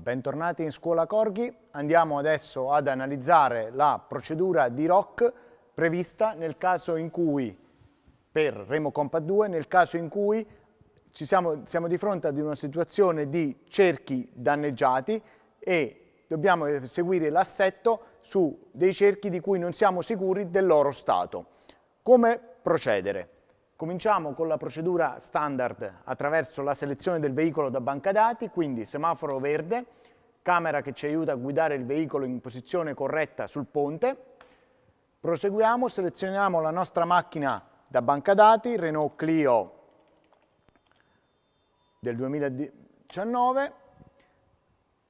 Bentornati in Scuola Corghi, andiamo adesso ad analizzare la procedura di ROC prevista nel caso in cui, per Remo Compa 2, nel caso in cui siamo, siamo, di fronte ad una situazione di cerchi danneggiati e dobbiamo eseguire l'assetto su dei cerchi di cui non siamo sicuri del loro stato. Come procedere? Cominciamo con la procedura standard attraverso la selezione del veicolo da banca dati, quindi semaforo verde, camera che ci aiuta a guidare il veicolo in posizione corretta sul ponte. Proseguiamo, selezioniamo la nostra macchina da banca dati, Renault Clio del 2019.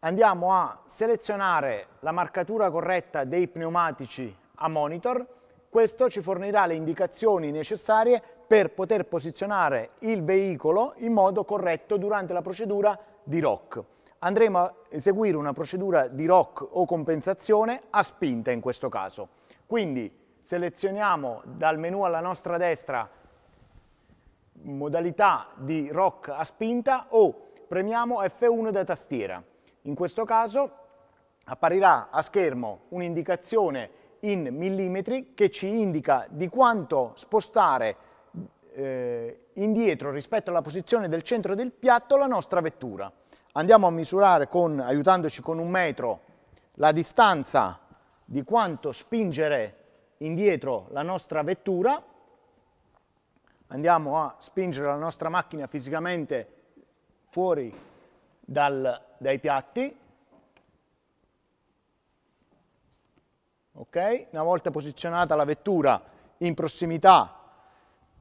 Andiamo a selezionare la marcatura corretta dei pneumatici a monitor questo ci fornirà le indicazioni necessarie per poter posizionare il veicolo in modo corretto durante la procedura di ROC. Andremo a eseguire una procedura di ROC o compensazione a spinta in questo caso. Quindi selezioniamo dal menu alla nostra destra modalità di ROC a spinta o premiamo F1 da tastiera. In questo caso apparirà a schermo un'indicazione in millimetri che ci indica di quanto spostare eh, indietro rispetto alla posizione del centro del piatto la nostra vettura. Andiamo a misurare con, aiutandoci con un metro la distanza di quanto spingere indietro la nostra vettura. Andiamo a spingere la nostra macchina fisicamente fuori dal, dai piatti Okay? Una volta posizionata la vettura in prossimità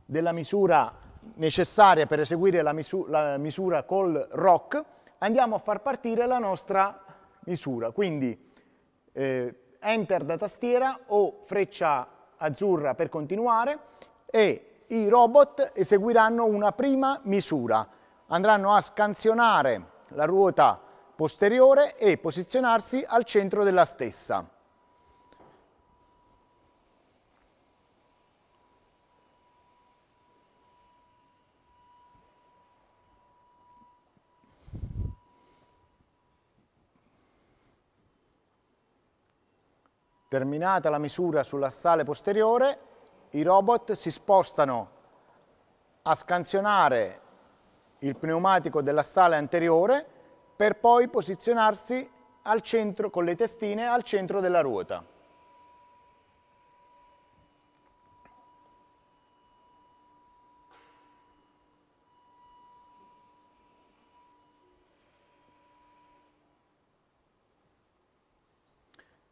della misura necessaria per eseguire la, misu la misura col ROC, andiamo a far partire la nostra misura. Quindi eh, Enter da tastiera o freccia azzurra per continuare e i robot eseguiranno una prima misura. Andranno a scansionare la ruota posteriore e posizionarsi al centro della stessa. Terminata la misura sulla sale posteriore, i robot si spostano a scansionare il pneumatico della sale anteriore per poi posizionarsi al centro, con le testine al centro della ruota.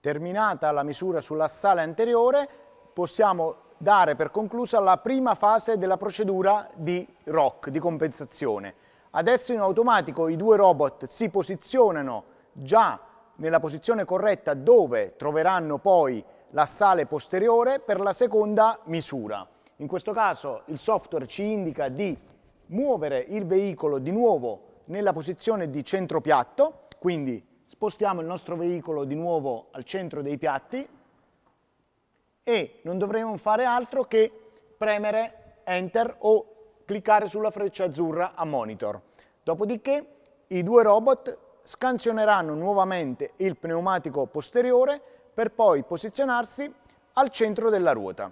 Terminata la misura sulla sala anteriore, possiamo dare per conclusa la prima fase della procedura di ROC, di compensazione. Adesso in automatico i due robot si posizionano già nella posizione corretta dove troveranno poi l'assale posteriore per la seconda misura. In questo caso il software ci indica di muovere il veicolo di nuovo nella posizione di centro piatto, quindi spostiamo il nostro veicolo di nuovo al centro dei piatti e non dovremo fare altro che premere Enter o cliccare sulla freccia azzurra a monitor. Dopodiché i due robot scansioneranno nuovamente il pneumatico posteriore per poi posizionarsi al centro della ruota.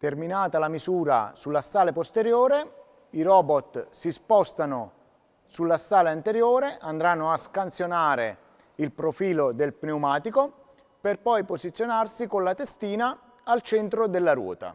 Terminata la misura sull'assale posteriore, i robot si spostano sull'assale anteriore, andranno a scansionare il profilo del pneumatico per poi posizionarsi con la testina al centro della ruota.